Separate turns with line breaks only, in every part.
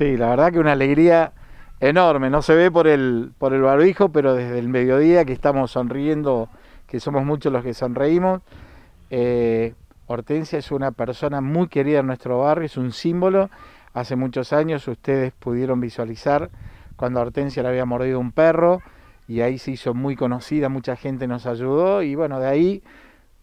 Sí, la verdad que una alegría enorme. No se ve por el, por barbijo, pero desde el mediodía que estamos sonriendo, que somos muchos los que sonreímos. Eh, Hortensia es una persona muy querida en nuestro barrio, es un símbolo. Hace muchos años ustedes pudieron visualizar cuando Hortensia le había mordido un perro y ahí se hizo muy conocida, mucha gente nos ayudó y bueno, de ahí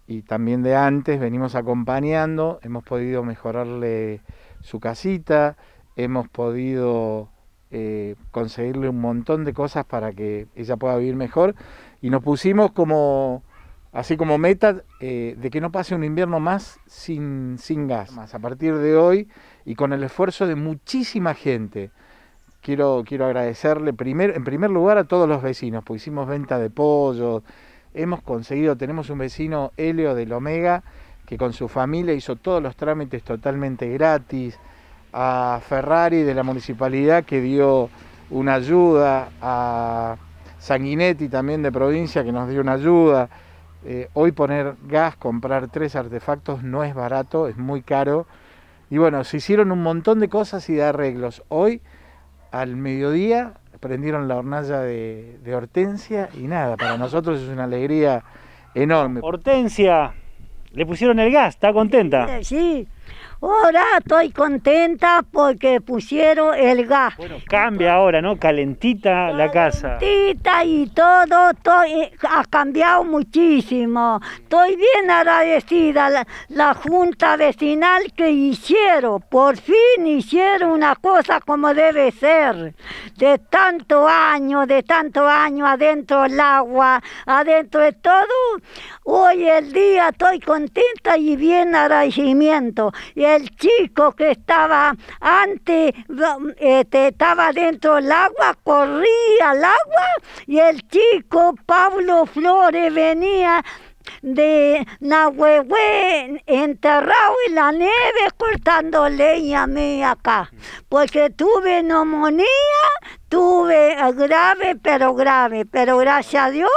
y también de antes venimos acompañando, hemos podido mejorarle su casita, hemos podido eh, conseguirle un montón de cosas para que ella pueda vivir mejor y nos pusimos como así como meta eh, de que no pase un invierno más sin, gas. Más a partir de hoy y con el esfuerzo de muchísima gente. Quiero, quiero agradecerle en primer lugar a todos los vecinos, porque hicimos venta de pollo, hemos conseguido, tenemos un vecino Helio del Omega, que con su familia hizo todos los trámites totalmente gratis a Ferrari de la municipalidad que dio una ayuda, a Sanguinetti también de provincia que nos dio una ayuda. Eh, hoy poner gas, comprar tres artefactos no es barato, es muy caro. Y bueno, se hicieron un montón de cosas y de arreglos. Hoy, al mediodía, prendieron la hornalla de, de Hortensia y nada, para nosotros es una alegría enorme. Hortensia, le pusieron el gas, ¿está contenta? Sí, Ahora estoy
contenta porque pusieron el gas. cambia ahora, ¿no? Calentita, la casa. Calentita y todo, ha cambiado muchísimo. Estoy bien agradecida la, la Junta Vecinal que hicieron, por fin hicieron una cosa como debe ser. De tanto año, de tanto año adentro el agua, adentro de todo, hoy el día estoy contenta y bien agradecimiento el chico que estaba antes, este, estaba dentro del agua, corría el agua y el chico Pablo Flores venía de Nahuehue enterrado en la nieve cortando leña a acá, porque tuve neumonía, tuve eh, grave, pero grave, pero gracias a Dios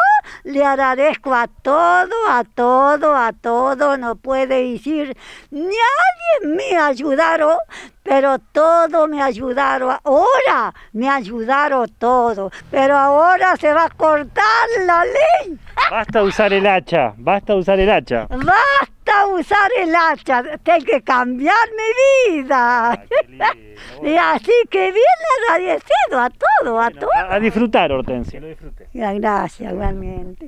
le agradezco a todo, a todo, a todo. No puede decir, nadie me ayudaron, pero todo me ayudaron. Ahora me ayudaron todo, pero ahora se va a cortar la ley. Basta usar el hacha, basta usar el hacha. Basta el hacha, tengo que cambiar mi vida. y así que bien agradecido a todo, a todo.
A disfrutar, Hortensia. lo
Gracias, igualmente.